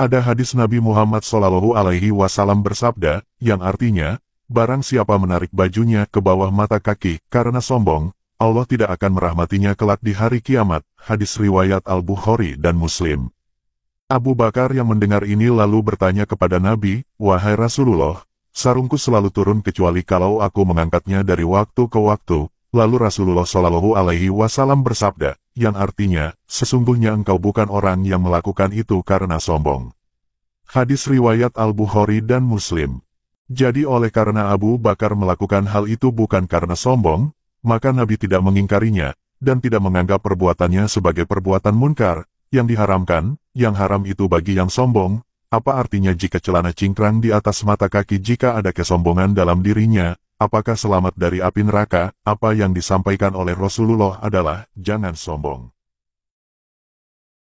Ada hadis Nabi Muhammad Shallallahu Alaihi Wasallam bersabda, yang artinya, barang siapa menarik bajunya ke bawah mata kaki karena sombong, Allah tidak akan merahmatinya kelak di hari kiamat, hadis riwayat Al-Bukhari dan Muslim. Abu Bakar yang mendengar ini lalu bertanya kepada Nabi, Wahai Rasulullah, sarungku selalu turun kecuali kalau aku mengangkatnya dari waktu ke waktu, Lalu Rasulullah Shallallahu Alaihi Wasallam bersabda, yang artinya, sesungguhnya engkau bukan orang yang melakukan itu karena sombong. Hadis riwayat Al-Bukhari dan Muslim. Jadi oleh karena Abu Bakar melakukan hal itu bukan karena sombong, maka Nabi tidak mengingkarinya, dan tidak menganggap perbuatannya sebagai perbuatan munkar, yang diharamkan, yang haram itu bagi yang sombong, apa artinya jika celana cingkrang di atas mata kaki jika ada kesombongan dalam dirinya, Apakah selamat dari api neraka? Apa yang disampaikan oleh Rasulullah adalah, jangan sombong.